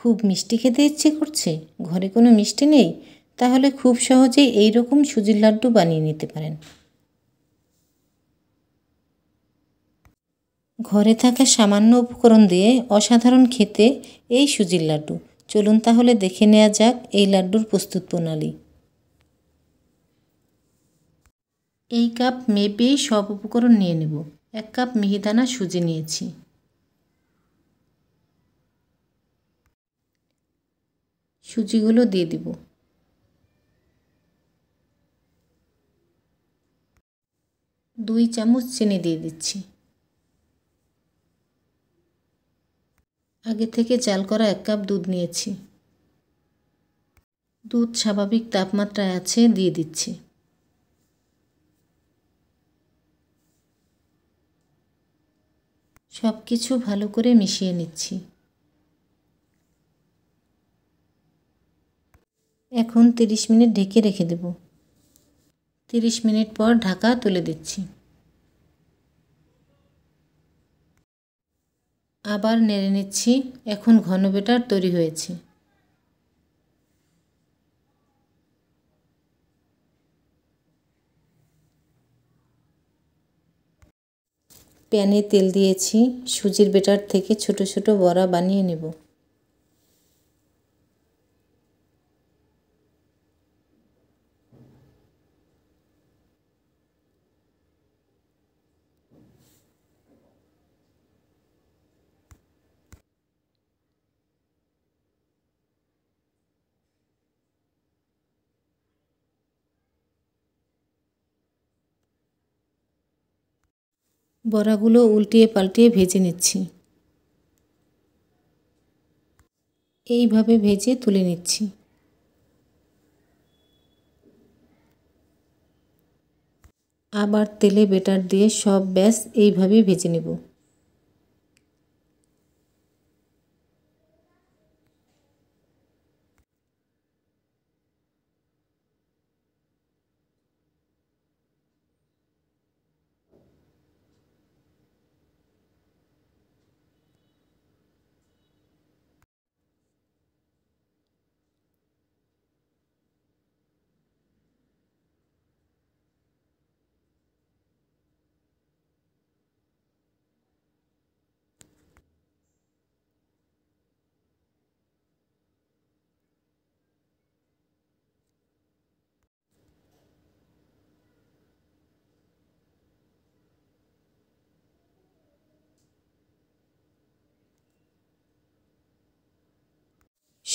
খুব মিষ্টি খেতে ইচ্ছে করছে ঘরে কোনো মিষ্টি নেই তাহলে খুব সহজেই এই রকম সুজির লাড্ডু বানিয়ে নিতে পারেন ঘরে থাকা সামান্য উপকরণ দিয়ে অসাধারণ খেতে এই সুজির লাড্ডু চলুন তাহলে দেখে নেওয়া যাক এই লাড্ডুর প্রস্তুত প্রণালী এই কাপ মেপেই সব উপকরণ নিয়ে নেব এক কাপ মিহিদানা সুজি নিয়েছি সুজিগুলো দিয়ে দিব দুই চামচ চিনি দিয়ে দিচ্ছি আগে থেকে চাল করা এক কাপ দুধ নিয়েছি দুধ স্বাভাবিক তাপমাত্রায় আছে দিয়ে দিচ্ছি সব কিছু ভালো করে মিশিয়ে নিচ্ছি এখন তিরিশ মিনিট ঢেকে রেখে দেব তিরিশ মিনিট পর ঢাকা তুলে দিচ্ছি আবার নেড়ে নিচ্ছি এখন ঘন বেটার তৈরি হয়েছে প্যানে তেল দিয়েছি সুজির বেটার থেকে ছোট ছোট বড়া বানিয়ে নেব বড়াগুলো উল্টিয়ে পাল্টিয়ে ভেজে নিচ্ছি এইভাবে ভেজে তুলে নিচ্ছি আবার তেলে বেটার দিয়ে সব ব্যাস এইভাবে ভেজে নেব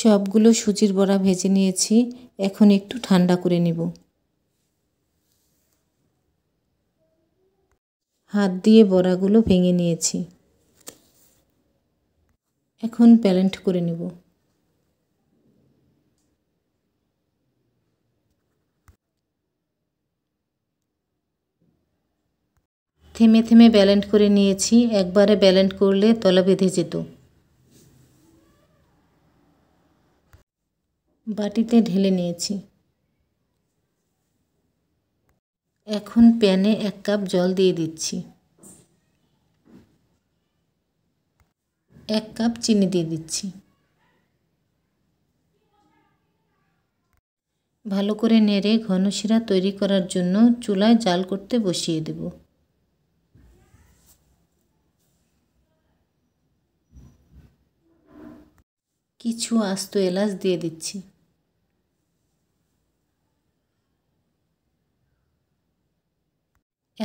সবগুলো সুজির বড়া ভেজে নিয়েছি এখন একটু ঠান্ডা করে নেব হাত দিয়ে বড়াগুলো ভেঙে নিয়েছি এখন প্যালেন্ট করে নেব থেমে থেমে ব্যালেন্ট করে নিয়েছি একবারে ব্যালেন্ট করলে তলা বেঁধে যেত বাটিতে ঢেলে নিয়েছি এখন প্যানে এক কাপ জল দিয়ে দিচ্ছি এক কাপ চিনি দিয়ে দিচ্ছি ভালো করে নেড়ে ঘন শিরা তৈরি করার জন্য চুলায় জাল করতে বসিয়ে দেব কিছু আস্ত এলাচ দিয়ে দিচ্ছি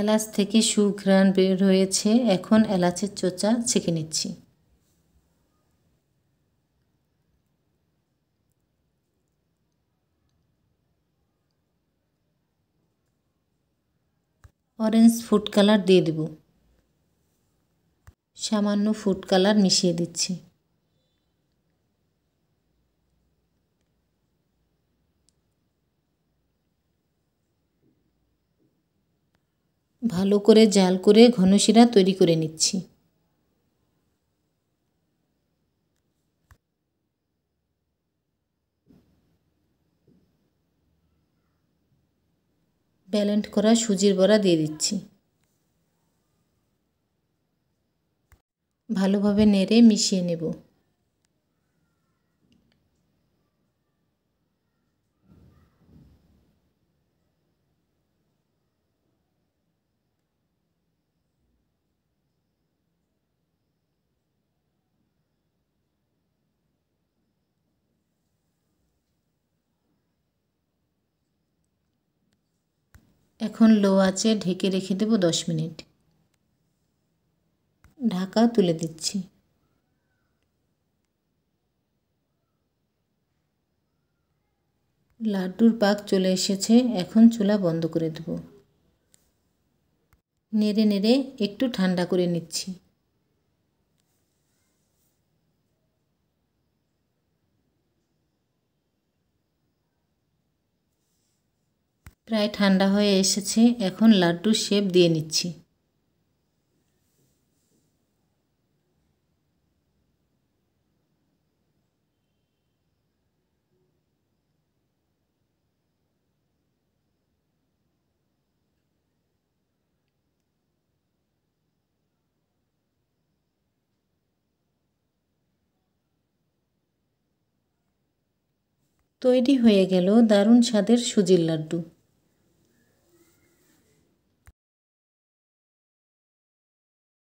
এলাচ থেকে সুঘ্রাণ বের হয়েছে এখন এলাচের চোচা ছেঁকে নিচ্ছি অরেঞ্জ ফুড কালার দিয়ে দেব সামান্য ফুড কালার মিশিয়ে দিচ্ছি ভালো করে জাল করে ঘনশিরা তৈরি করে নিচ্ছি ব্যালেন্ট করা সুজির বড়া দিয়ে দিচ্ছি ভালোভাবে নেড়ে মিশিয়ে নেব এখন লো আছে ঢেকে রেখে দেব দশ মিনিট ঢাকা তুলে দিচ্ছি লাড্ডুর পাক চলে এসেছে এখন চুলা বন্ধ করে দেব নেড়ে নেড়ে একটু ঠান্ডা করে নিচ্ছি প্রায় ঠান্ডা হয়ে এসেছে এখন লাড্ডুর শেপ দিয়ে নিচ্ছি তৈরি হয়ে গেল দারুণ স্বাদের সুজির লাড্ডু